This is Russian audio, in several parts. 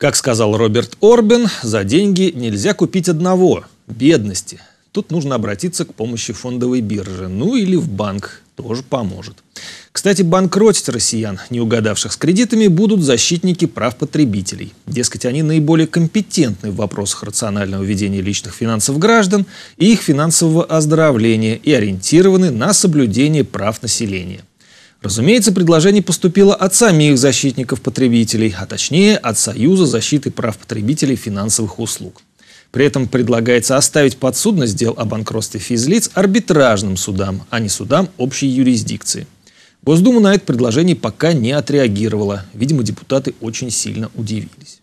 Как сказал Роберт Орбин, за деньги нельзя купить одного – бедности. Тут нужно обратиться к помощи фондовой биржи, ну или в банк, тоже поможет. Кстати, банкротить россиян, не угадавших с кредитами, будут защитники прав потребителей. Дескать, они наиболее компетентны в вопросах рационального ведения личных финансов граждан и их финансового оздоровления и ориентированы на соблюдение прав населения. Разумеется, предложение поступило от самих защитников потребителей, а точнее от Союза защиты прав потребителей финансовых услуг. При этом предлагается оставить подсудность дел о банкротстве физлиц арбитражным судам, а не судам общей юрисдикции. Госдума на это предложение пока не отреагировала. Видимо, депутаты очень сильно удивились.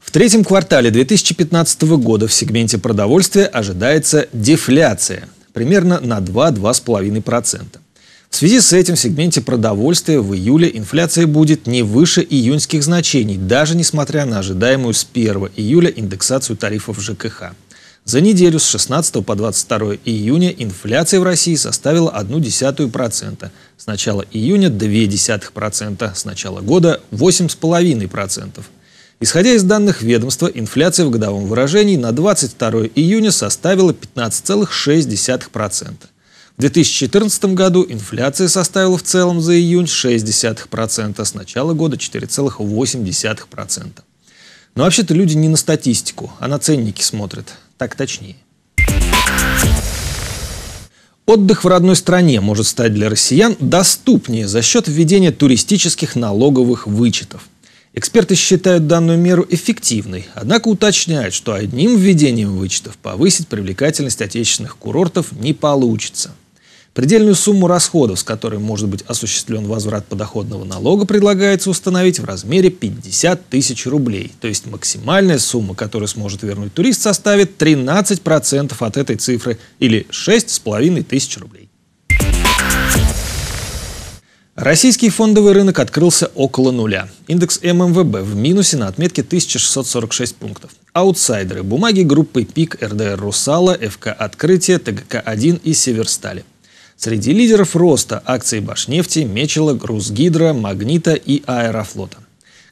В третьем квартале 2015 года в сегменте продовольствия ожидается дефляция – примерно на 2-2,5%. В связи с этим в сегменте продовольствия в июле инфляция будет не выше июньских значений, даже несмотря на ожидаемую с 1 июля индексацию тарифов ЖКХ. За неделю с 16 по 22 июня инфляция в России составила 0,1%, с начала июня 0,2%, с начала года 8,5%. Исходя из данных ведомства, инфляция в годовом выражении на 22 июня составила 15,6%. В 2014 году инфляция составила в целом за июнь 6% а с начала года 4,8%. Но вообще-то люди не на статистику, а на ценники смотрят. Так точнее. Отдых в родной стране может стать для россиян доступнее за счет введения туристических налоговых вычетов. Эксперты считают данную меру эффективной, однако уточняют, что одним введением вычетов повысить привлекательность отечественных курортов не получится. Предельную сумму расходов, с которой может быть осуществлен возврат подоходного налога, предлагается установить в размере 50 тысяч рублей. То есть максимальная сумма, которую сможет вернуть турист, составит 13% от этой цифры или 6,5 тысяч рублей. Российский фондовый рынок открылся около нуля. Индекс ММВБ в минусе на отметке 1646 пунктов. Аутсайдеры – бумаги группы ПИК, РДР «Русала», ФК «Открытие», ТГК-1 и «Северстали». Среди лидеров роста – акции Башнефти, Мечела, Грузгидро, Магнита и Аэрофлота.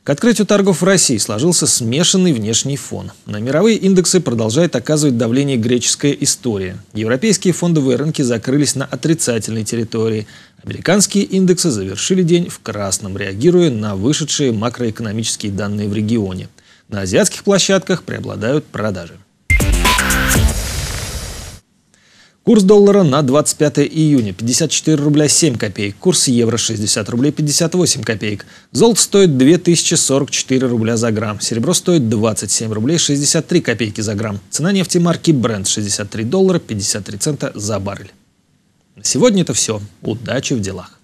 К открытию торгов в России сложился смешанный внешний фон. На мировые индексы продолжает оказывать давление греческая история. Европейские фондовые рынки закрылись на отрицательной территории. Американские индексы завершили день в красном, реагируя на вышедшие макроэкономические данные в регионе. На азиатских площадках преобладают продажи. Курс доллара на 25 июня 54 рубля 7 копеек, курс евро 60 рублей 58 копеек. Золото стоит 2044 рубля за грамм, серебро стоит 27 рублей 63 копейки за грамм. Цена нефти марки Brent 63 доллара 53 цента за баррель. На сегодня это все. Удачи в делах.